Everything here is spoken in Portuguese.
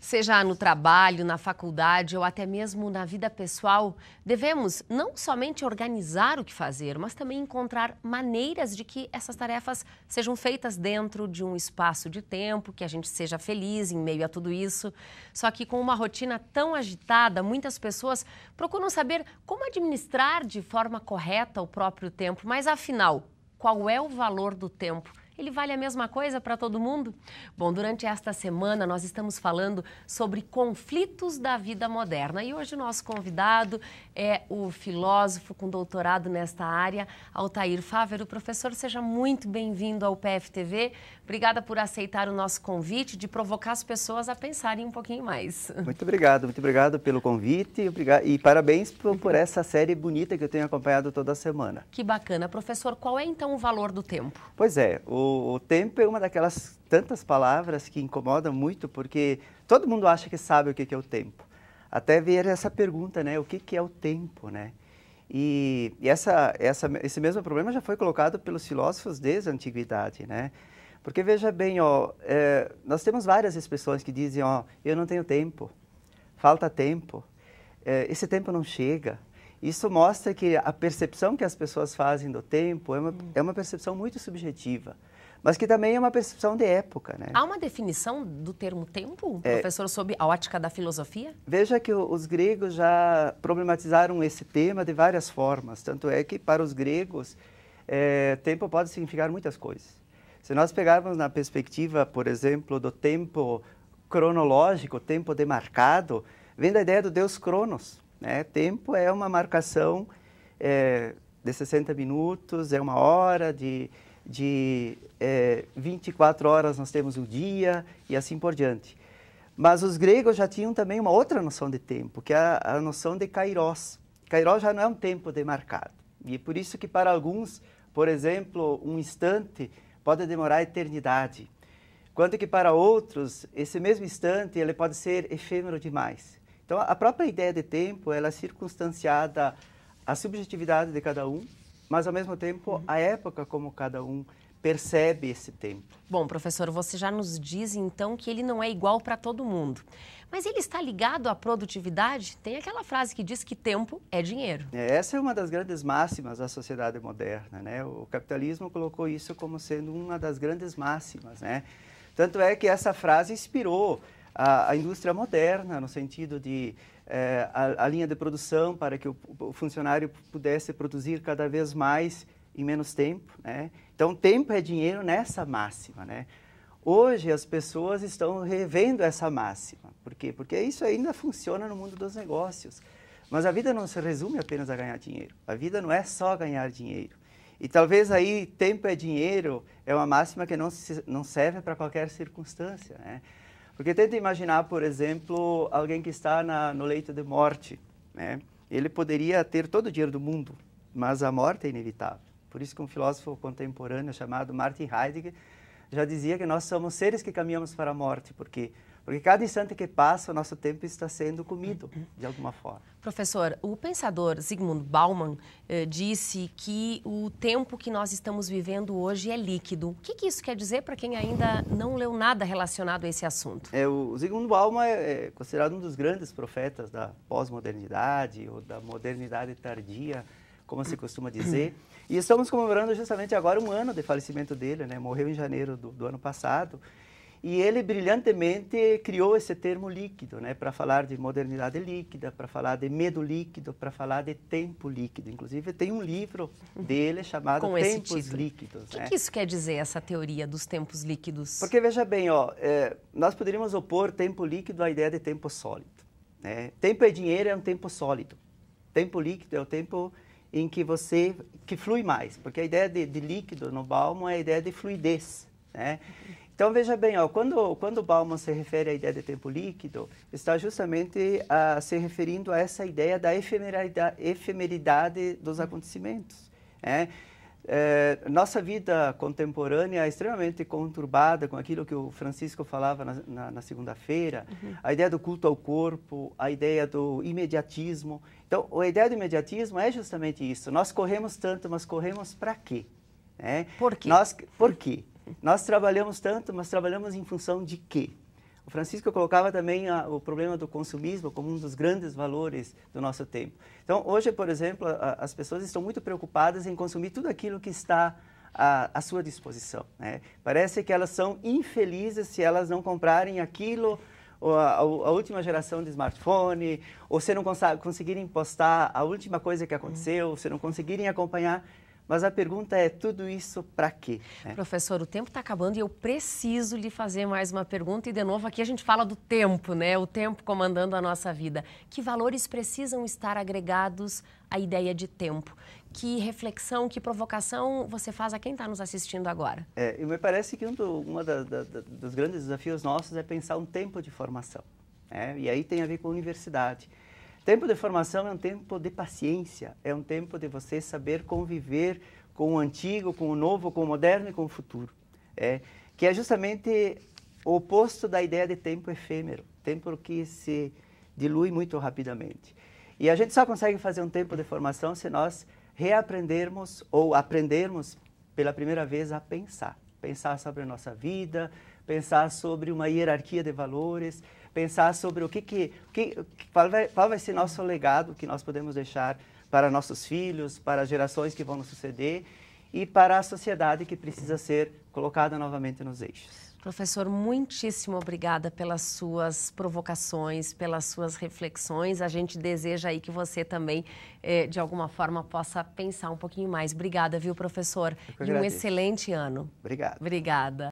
Seja no trabalho, na faculdade ou até mesmo na vida pessoal, devemos não somente organizar o que fazer, mas também encontrar maneiras de que essas tarefas sejam feitas dentro de um espaço de tempo, que a gente seja feliz em meio a tudo isso. Só que com uma rotina tão agitada, muitas pessoas procuram saber como administrar de forma correta o próprio tempo, mas afinal, qual é o valor do tempo? ele vale a mesma coisa para todo mundo? Bom, durante esta semana nós estamos falando sobre conflitos da vida moderna e hoje o nosso convidado é o filósofo com doutorado nesta área, Altair Fávero. Professor, seja muito bem-vindo ao PFTV. Obrigada por aceitar o nosso convite de provocar as pessoas a pensarem um pouquinho mais. Muito obrigado, muito obrigado pelo convite e parabéns por, por essa série bonita que eu tenho acompanhado toda semana. Que bacana. Professor, qual é então o valor do tempo? Pois é, o o, tempo é uma daquelas tantas palavras que incomodam muito, porque todo mundo acha que sabe o que é o tempo. Até ver essa pergunta, né? O que é o tempo, né? E, e essa, essa, esse mesmo problema já foi colocado pelos filósofos desde a antiguidade, né? Porque veja bem, ó, é, nós temos várias expressões que dizem, ó, eu não tenho tempo, falta tempo, é, esse tempo não chega. Isso mostra que a percepção que as pessoas fazem do tempo é uma, hum. é uma percepção muito subjetiva mas que também é uma percepção de época. Né? Há uma definição do termo tempo, é, professor, sob a ótica da filosofia? Veja que os gregos já problematizaram esse tema de várias formas, tanto é que para os gregos é, tempo pode significar muitas coisas. Se nós pegarmos na perspectiva, por exemplo, do tempo cronológico, tempo demarcado, vem da ideia do deus Cronos. Né? Tempo é uma marcação é, de 60 minutos, é uma hora de de é, eh, 24 horas nós temos o dia e assim por diante. Mas os gregos já tinham também uma outra noção de tempo, que é a, a noção de kairos. Kairos já não é um tempo demarcado. E é por isso que para alguns, por exemplo, um instante pode demorar a eternidade. Quanto que para outros, esse mesmo instante ele pode ser efêmero demais. Então, a própria ideia de tempo, ela é circunstanciada à subjetividade de cada um, mas ao mesmo tempo uhum. a época como cada um percebe esse tempo. Bom, professor, você já nos diz então que ele não é igual para todo mundo. Mas ele está ligado à produtividade? Tem aquela frase que diz que tempo é dinheiro. É, essa é uma das grandes máximas da sociedade moderna, né? O capitalismo colocou isso como sendo uma das grandes máximas, né? Tanto é que essa frase inspirou a, a indústria moderna, no sentido de eh, a, a, linha de produção para que o, o, funcionário pudesse produzir cada vez mais em menos tempo. Né? Então, tempo é dinheiro nessa máxima. Né? Hoje, as pessoas estão revendo essa máxima. Por quê? Porque isso ainda funciona no mundo dos negócios. Mas a vida não se resume apenas a ganhar dinheiro. A vida não é só ganhar dinheiro. E talvez aí tempo é dinheiro é uma máxima que não, se, não serve para qualquer circunstância. Né? Porque tenta imaginar, por exemplo, alguém que está na, no leito de morte. Né? Ele poderia ter todo o dinheiro do mundo, mas a morte é inevitável. Por isso que um filósofo contemporâneo chamado Martin Heidegger já dizia que nós somos seres que caminhamos para a morte, porque porque cada instante que passa, o nosso tempo está sendo comido, de alguma forma. Professor, o pensador Sigmund Bauman eh, disse que o tempo que nós estamos vivendo hoje é líquido. O que, que isso quer dizer para quem ainda não leu nada relacionado a esse assunto? É, o Sigmund Bauman é, é considerado um dos grandes profetas da pós-modernidade ou da modernidade tardia, como se costuma dizer. E estamos comemorando justamente agora um ano de falecimento dele, né? Morreu em janeiro do, do ano passado. E ele brilhantemente criou esse termo líquido, né, para falar de modernidade líquida, para falar de medo líquido, para falar de tempo líquido. Inclusive tem um livro dele chamado Com Tempos Líquidos. O que, né? que, isso quer dizer essa teoria dos tempos líquidos? Porque veja bem, ó, é, nós poderíamos opor tempo líquido à ideia de tempo sólido. Né? Tempo é dinheiro é um tempo sólido. Tempo líquido é o tempo em que você que flui mais, porque a ideia de, de líquido no Balmo é a ideia de fluidez. Né? Então veja bem, ó, quando, quando Bauman se refere à ideia de tempo líquido, está justamente a, ah, se referindo a essa ideia da efemeridade, dos acontecimentos. Né? É, nossa vida contemporânea é extremamente conturbada com aquilo que o Francisco falava na, na, na segunda-feira, uhum. a ideia do culto ao corpo, a ideia do imediatismo. Então, a ideia do imediatismo é justamente isso. Nós corremos tanto, mas corremos para quê? É. Por quê? Nós, por quê? Nós trabalhamos tanto, mas trabalhamos em função de quê? O Francisco colocava também a, o problema do consumismo como um dos grandes valores do nosso tempo. Então, hoje, por exemplo, a, as pessoas estão muito preocupadas em consumir tudo aquilo que está à, à sua disposição. Né? Parece que elas são infelizes se elas não comprarem aquilo a, a, última geração de smartphone, ou se não conseguirem postar a última coisa que aconteceu, se não conseguirem acompanhar. Mas a pergunta é: tudo isso para quê? Né? Professor, o tempo está acabando e eu preciso lhe fazer mais uma pergunta. E de novo, aqui a gente fala do tempo, né? O tempo comandando a nossa vida. Que valores precisam estar agregados à ideia de tempo? Que reflexão, que provocação você faz a quem está nos assistindo agora? É, me parece que um do, uma da, da, dos grandes desafios nossos é pensar um tempo de formação. Né? E aí tem a ver com a universidade. Tempo de formação é um tempo de paciência, é um tempo de você saber conviver com o antigo, com o novo, com o moderno e com o futuro. É, que é justamente o oposto da ideia de tempo efêmero, tempo que se dilui muito rapidamente. E a gente só consegue fazer um tempo de formação se nós reaprendermos ou aprendermos pela primeira vez a pensar. Pensar sobre a nossa vida, pensar sobre uma hierarquia de valores, pensar sobre o que que, que qual, vai, qual vai ser nosso legado que nós podemos deixar para nossos filhos, para as gerações que vão nos suceder e para a sociedade que precisa ser colocada novamente nos eixos. Professor, muitíssimo obrigada pelas suas provocações, pelas suas reflexões. A gente deseja aí que você também, eh, de alguma forma, possa pensar um pouquinho mais. Obrigada, viu, professor? E um excelente ano. Obrigado. Obrigada.